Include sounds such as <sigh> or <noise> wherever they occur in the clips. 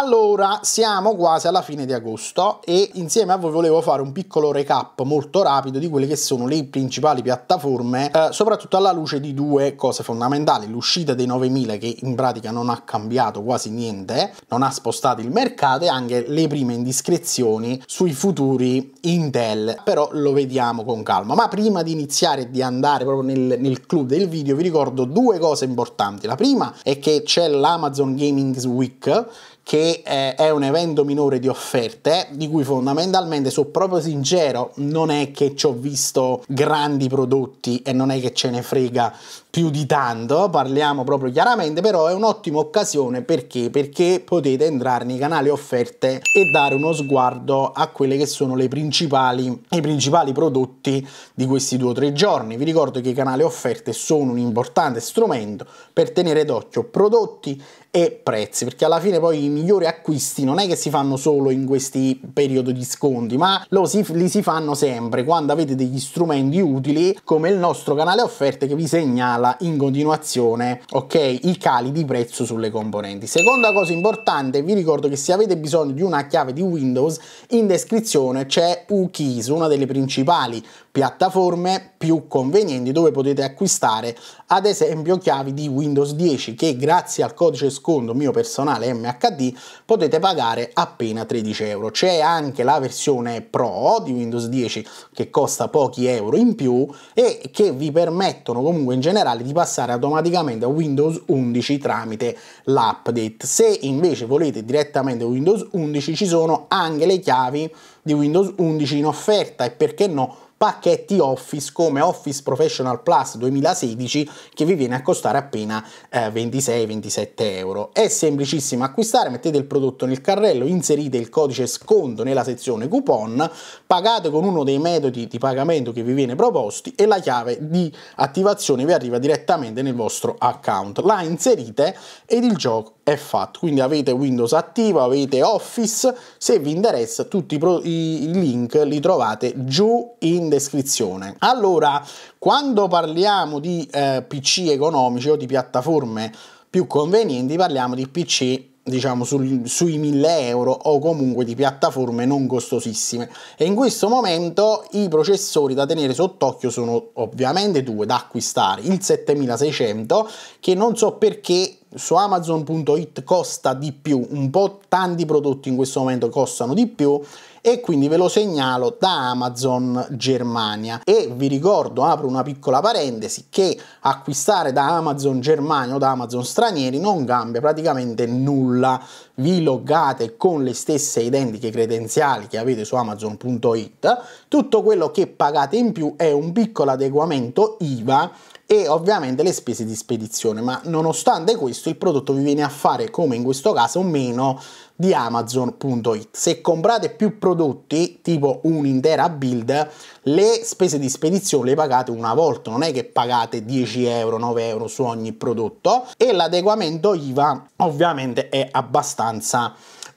Allora, siamo quasi alla fine di agosto e insieme a voi volevo fare un piccolo recap molto rapido di quelle che sono le principali piattaforme, eh, soprattutto alla luce di due cose fondamentali, l'uscita dei 9000 che in pratica non ha cambiato quasi niente, non ha spostato il mercato e anche le prime indiscrezioni sui futuri Intel, però lo vediamo con calma. Ma prima di iniziare e di andare proprio nel, nel club del video vi ricordo due cose importanti. La prima è che c'è l'Amazon Gaming Week che eh, è un evento minore di offerte, di cui fondamentalmente, sono proprio sincero, non è che ci ho visto grandi prodotti e non è che ce ne frega più di tanto, parliamo proprio chiaramente, però è un'ottima occasione perché? Perché potete entrare nei canali offerte e dare uno sguardo a quelle che sono le principali, i principali prodotti di questi due o tre giorni. Vi ricordo che i canali offerte sono un importante strumento per tenere d'occhio prodotti e prezzi, perché alla fine poi i migliori acquisti non è che si fanno solo in questi periodi di sconti, ma si, li si fanno sempre quando avete degli strumenti utili come il nostro canale offerte che vi segnala controlla in continuazione ok i cali di prezzo sulle componenti seconda cosa importante vi ricordo che se avete bisogno di una chiave di windows in descrizione c'è UKeys una delle principali piattaforme più convenienti dove potete acquistare ad esempio chiavi di windows 10 che grazie al codice sconto mio personale MHD potete pagare appena 13 euro c'è anche la versione pro di windows 10 che costa pochi euro in più e che vi permettono comunque in generale generale di passare automaticamente a Windows 11 tramite l'update. Se invece volete direttamente Windows 11 ci sono anche le chiavi di Windows 11 in offerta e perché no pacchetti Office come Office Professional Plus 2016 che vi viene a costare appena eh, 26-27 euro. È semplicissimo acquistare, mettete il prodotto nel carrello, inserite il codice sconto nella sezione coupon, pagate con uno dei metodi di pagamento che vi viene proposti e la chiave di attivazione vi arriva direttamente nel vostro account. La inserite ed il gioco è fatto. Quindi avete Windows attivo, avete Office, se vi interessa tutti i, pro, i link li trovate giù in descrizione. Allora, quando parliamo di eh, PC economici o di piattaforme più convenienti, parliamo di PC diciamo sul, sui 1000 euro o comunque di piattaforme non costosissime e in questo momento i processori da tenere sott'occhio sono ovviamente due da acquistare il 7600 che non so perché su amazon.it costa di più, un po' tanti prodotti in questo momento costano di più e quindi ve lo segnalo da Amazon Germania e vi ricordo, apro una piccola parentesi, che acquistare da Amazon Germania o da Amazon stranieri non cambia praticamente nulla vi loggate con le stesse identiche credenziali che avete su amazon.it, tutto quello che pagate in più è un piccolo adeguamento IVA e ovviamente le spese di spedizione, ma nonostante questo il prodotto vi viene a fare come in questo caso meno di Amazon.it. Se comprate più prodotti, tipo un'intera build, le spese di spedizione le pagate una volta, non è che pagate 10 euro, 9 euro su ogni prodotto e l'adeguamento IVA ovviamente è abbastanza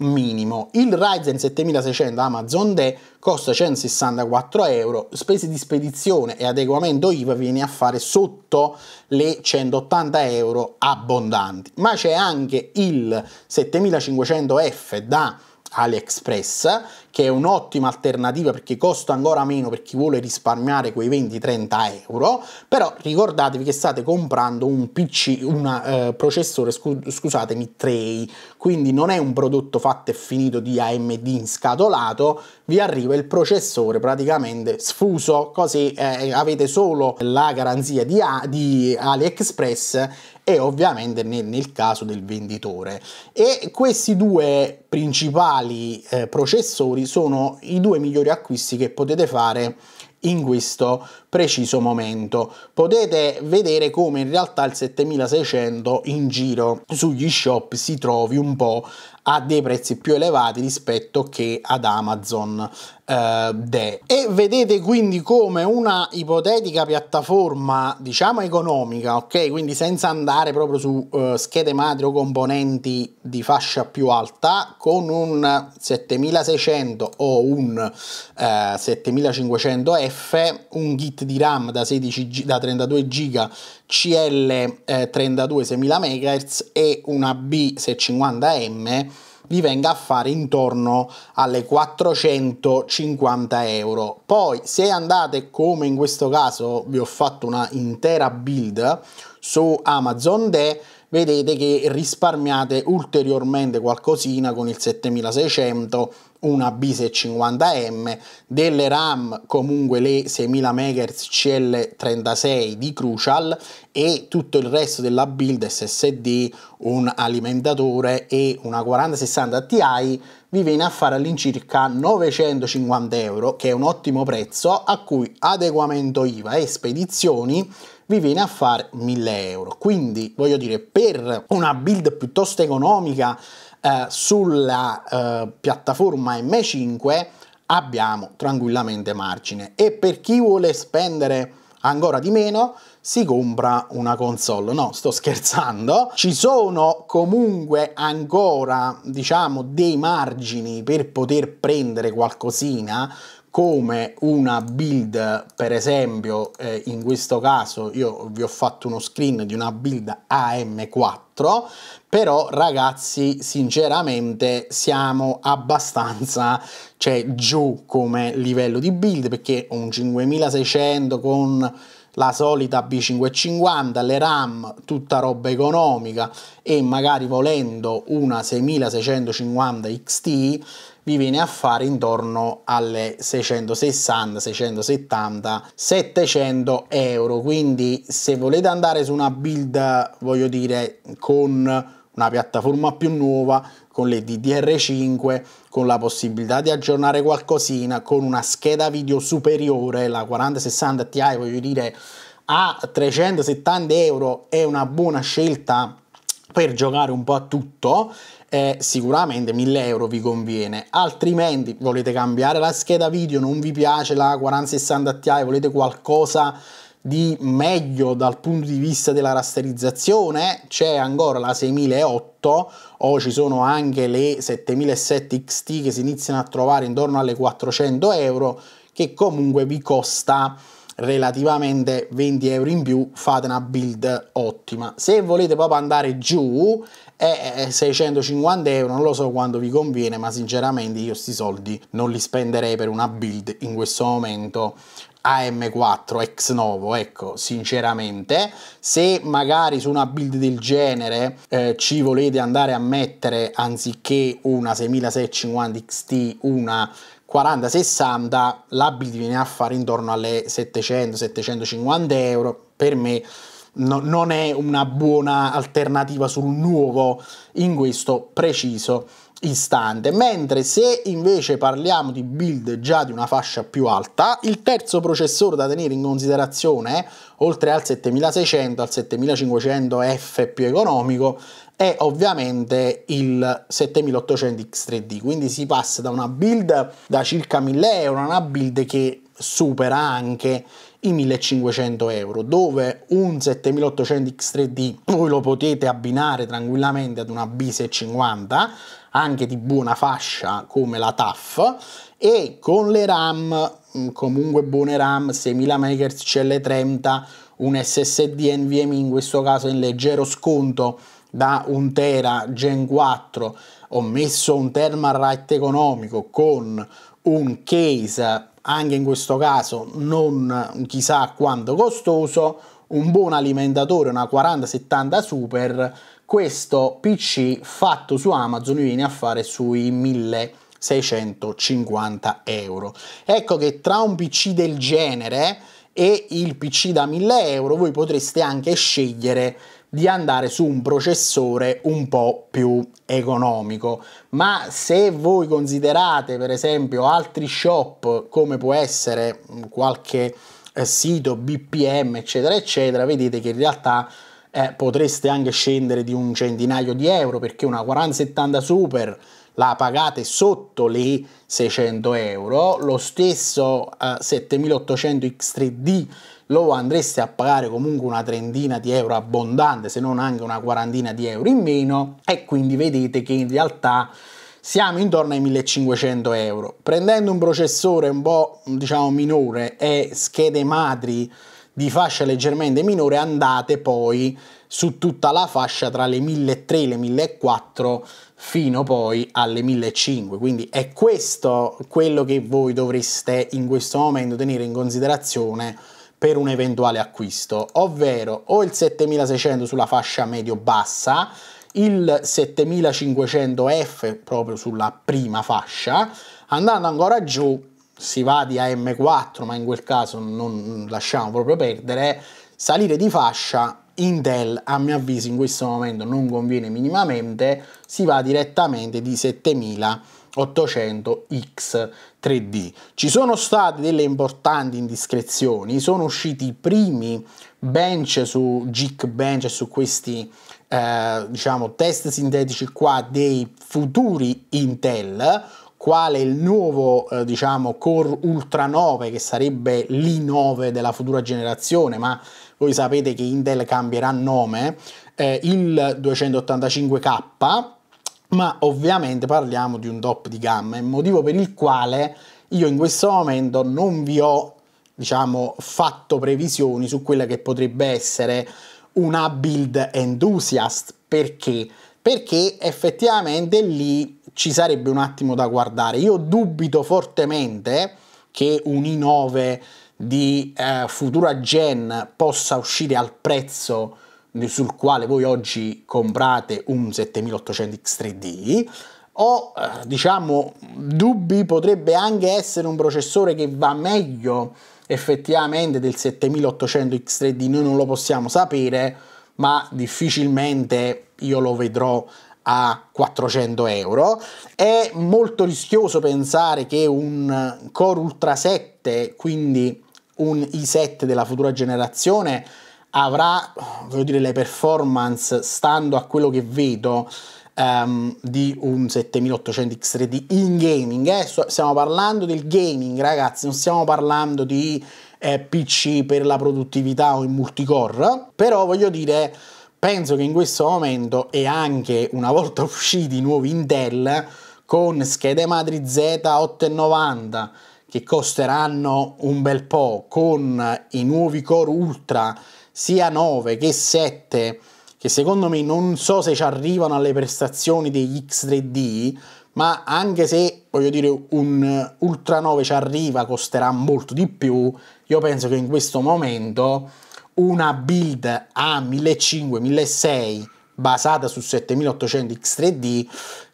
minimo. Il Ryzen 7600 Amazon Day costa 164 euro, spese di spedizione e adeguamento IVA viene a fare sotto le 180 euro abbondanti. Ma c'è anche il 7500F da AliExpress, che è un'ottima alternativa perché costa ancora meno per chi vuole risparmiare quei 20-30 euro, però ricordatevi che state comprando un PC, un eh, processore, scu- scusatemi, 3, quindi non è un prodotto fatto e finito di AMD in scatolato, vi arriva il processore praticamente sfuso, così eh, avete solo la garanzia di, A- di AliExpress e ovviamente nel, nel caso del venditore. E questi due principali eh, processori sono i due migliori acquisti che potete fare in questo preciso momento. Potete vedere come in realtà il 7600 in giro sugli shop si trovi un po' a dei prezzi più elevati rispetto che ad Amazon eh, De. E vedete quindi come una ipotetica piattaforma, diciamo economica, ok? Quindi senza andare proprio su eh, schede madri o componenti di fascia più alta, con un 7600 o un eh, 7500F, un Git di RAM da, 16, da 32 GB CL32 6000 MHz e una B650M vi venga a fare intorno alle 450 euro. Poi se andate come in questo caso vi ho fatto una intera build su Amazon De vedete che risparmiate ulteriormente qualcosina con il 7600 una B650M, delle RAM comunque le 6000 MHz CL36 di Crucial e tutto il resto della build SSD, un alimentatore e una 4060 Ti vi viene a fare all'incirca 950 euro che è un ottimo prezzo a cui adeguamento IVA e spedizioni vi viene a fare 1000 euro quindi voglio dire per una build piuttosto economica eh, sulla eh, piattaforma M5 abbiamo tranquillamente margine e per chi vuole spendere ancora di meno si compra una console no sto scherzando ci sono comunque ancora diciamo dei margini per poter prendere qualcosina come una build per esempio eh, in questo caso io vi ho fatto uno screen di una build AM4 però ragazzi sinceramente siamo abbastanza cioè giù come livello di build perché un 5600 con la solita B550, le RAM, tutta roba economica e magari volendo una 6650 XT vi viene a fare intorno alle 660, 670, 700 euro. Quindi se volete andare su una build, voglio dire, con una piattaforma più nuova, con le DDR5, con la possibilità di aggiornare qualcosina, con una scheda video superiore, la 4060 Ti, voglio dire, a 370 euro è una buona scelta per giocare un po' a tutto eh, sicuramente 1000 euro vi conviene altrimenti volete cambiare la scheda video non vi piace la 4060 Ti volete qualcosa di meglio dal punto di vista della rasterizzazione c'è ancora la 6008 o ci sono anche le 7007 XT che si iniziano a trovare intorno alle 400 euro che comunque vi costa relativamente 20 euro in più fate una build ottima se volete proprio andare giù è 650 euro non lo so quando vi conviene ma sinceramente io sti soldi non li spenderei per una build in questo momento AM4 ex novo, ecco, sinceramente, se magari su una build del genere eh, ci volete andare a mettere anziché una 6650 XT una 40-60 l'abito viene a fare intorno alle 700-750 euro per me no, non è una buona alternativa sul nuovo in questo preciso istante mentre se invece parliamo di build già di una fascia più alta il terzo processore da tenere in considerazione oltre al 7600 al 7500 F più economico è ovviamente il 7800 X3D, quindi si passa da una build da circa 1000 euro a una build che supera anche i 1500 euro dove un 7800 X3D voi lo potete abbinare tranquillamente ad una B650 anche di buona fascia come la TAF e con le RAM mm, comunque buone RAM 6000 MHz CL30 un SSD NVMe in questo caso in leggero sconto da un Tera Gen 4 ho messo un thermalright economico con un case anche in questo caso non chissà quanto costoso un buon alimentatore una 4070 super questo pc fatto su amazon viene a fare sui 1650 euro ecco che tra un pc del genere e il pc da 1000 euro voi potreste anche scegliere di andare su un processore un po' più economico. Ma se voi considerate per esempio altri shop come può essere mm, qualche eh, sito BPM eccetera eccetera, vedete che in realtà eh, potreste anche scendere di un centinaio di euro perché una 4070 Super la pagate sotto le 600 euro, lo stesso eh, 7800 X3D lo andreste a pagare comunque una trentina di euro abbondante, se non anche una quarantina di euro in meno e quindi vedete che in realtà siamo intorno ai 1500 euro. Prendendo un processore un po' diciamo minore e schede madri di fascia leggermente minore andate poi su tutta la fascia tra le 1.300 e le 1.400 fino poi alle 1.500 quindi è questo quello che voi dovreste in questo momento tenere in considerazione per un eventuale acquisto, ovvero o il 7600 sulla fascia medio-bassa, il 7500F proprio sulla prima fascia, andando ancora giù si va di AM4, ma in quel caso non lasciamo proprio perdere, salire di fascia Intel a mio avviso in questo momento non conviene minimamente, si va direttamente di 7800X 3D. Ci sono state delle importanti indiscrezioni, sono usciti i primi bench su Geekbench e su questi eh, diciamo test sintetici qua dei futuri Intel quale il nuovo eh, diciamo Core Ultra 9 che sarebbe l'i9 della futura generazione ma voi sapete che Intel cambierà nome eh, il 285K ma ovviamente parliamo di un top di gamma, è motivo per il quale io in questo momento non vi ho diciamo, fatto previsioni su quella che potrebbe essere una build enthusiast, perché? Perché effettivamente lì ci sarebbe un attimo da guardare. Io dubito fortemente che un i9 di eh, futura gen possa uscire al prezzo sul quale voi oggi comprate un 7800 X3D o eh, diciamo dubbi potrebbe anche essere un processore che va meglio effettivamente del 7800 X3D noi non lo possiamo sapere ma difficilmente io lo vedrò a 400 euro è molto rischioso pensare che un Core Ultra 7 quindi un i7 della futura generazione avrà dire, le performance, stando a quello che vedo, um, di un 7800 X3D in gaming. Eh? Stiamo parlando del gaming, ragazzi, non stiamo parlando di eh, PC per la produttività o in multicore, però voglio dire... Penso che in questo momento e anche una volta <laughs> usciti i nuovi Intel con schede madri Z890 che costeranno un bel po', con i nuovi core ultra sia 9 che 7, che secondo me non so se ci arrivano alle prestazioni degli X3D, ma anche se, voglio dire, un Ultra 9 ci arriva, costerà molto di più, io penso che in questo momento una build a 1500-1600 basata su 7800 X3D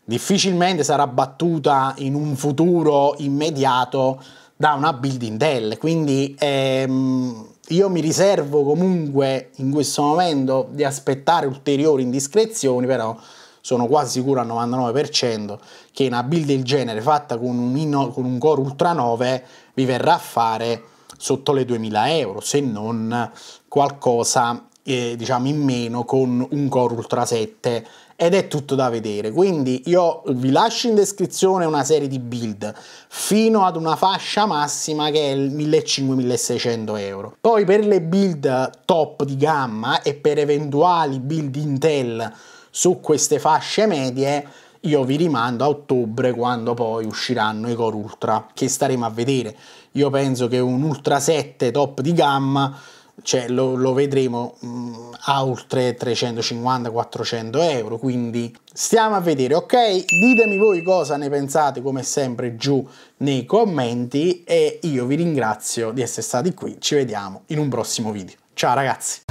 difficilmente sarà battuta in un futuro immediato da una build Intel, quindi... Ehm, io mi riservo comunque in questo momento di aspettare ulteriori indiscrezioni, però sono quasi sicuro al 99% che una build del genere fatta con un, inno, con un Core Ultra 9 vi verrà a fare sotto le 2000 euro, se non qualcosa eh, diciamo in meno con un Core Ultra 7 ed è tutto da vedere. Quindi io vi lascio in descrizione una serie di build fino ad una fascia massima che è il 1500-1600 euro. Poi per le build top di gamma e per eventuali build Intel su queste fasce medie io vi rimando a ottobre quando poi usciranno i Core Ultra che staremo a vedere. Io penso che un Ultra 7 top di gamma cioè, lo, lo, vedremo mh, mm, a oltre 350-400 euro quindi stiamo a vedere ok ditemi voi cosa ne pensate come sempre giù nei commenti e io vi ringrazio di essere stati qui ci vediamo in un prossimo video ciao ragazzi